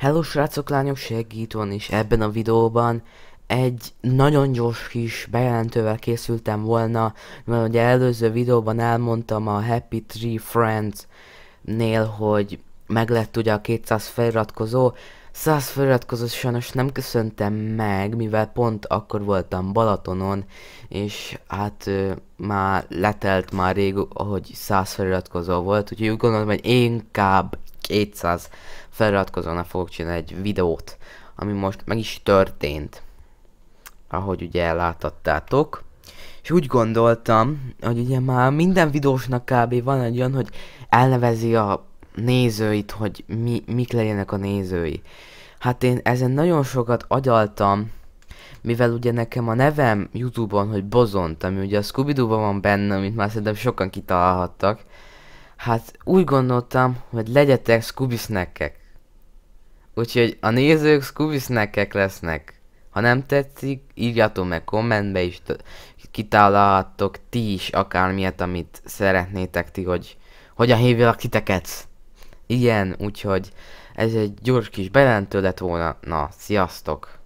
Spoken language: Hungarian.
Hello srácok, lányok, segítőn is ebben a videóban egy nagyon gyors kis bejelentővel készültem volna, mert ugye előző videóban elmondtam a Happy Tree Friends nél, hogy meg lett ugye a 200 feliratkozó, 100 feliratkozó sajnos nem köszöntem meg, mivel pont akkor voltam Balatonon, és hát ö, már letelt már rég, ahogy 100 feliratkozó volt, úgyhogy úgy gondolom, hogy inkább 200 feliratkozónak fogok csinálni egy videót, ami most meg is történt, ahogy ugye elátadtátok. És úgy gondoltam, hogy ugye már minden videósnak kb. van egy olyan, hogy elnevezi a nézőit, hogy mi, mik legyenek a nézői. Hát én ezen nagyon sokat agyaltam, mivel ugye nekem a nevem Youtube-on, hogy Bozont, ami ugye a scooby van benne, amit már szerintem sokan kitalálhattak, Hát úgy gondoltam, hogy legyetek Scooby Snackek. Úgyhogy a nézők Scooby Snackek lesznek. Ha nem tetszik, írjatok meg kommentbe is, kitalálhattok ti is akármilyet, amit szeretnétek ti, hogy hogyan hívjalak titeket. Igen, úgyhogy ez egy gyors kis bejelentő lett volna. Na, sziasztok!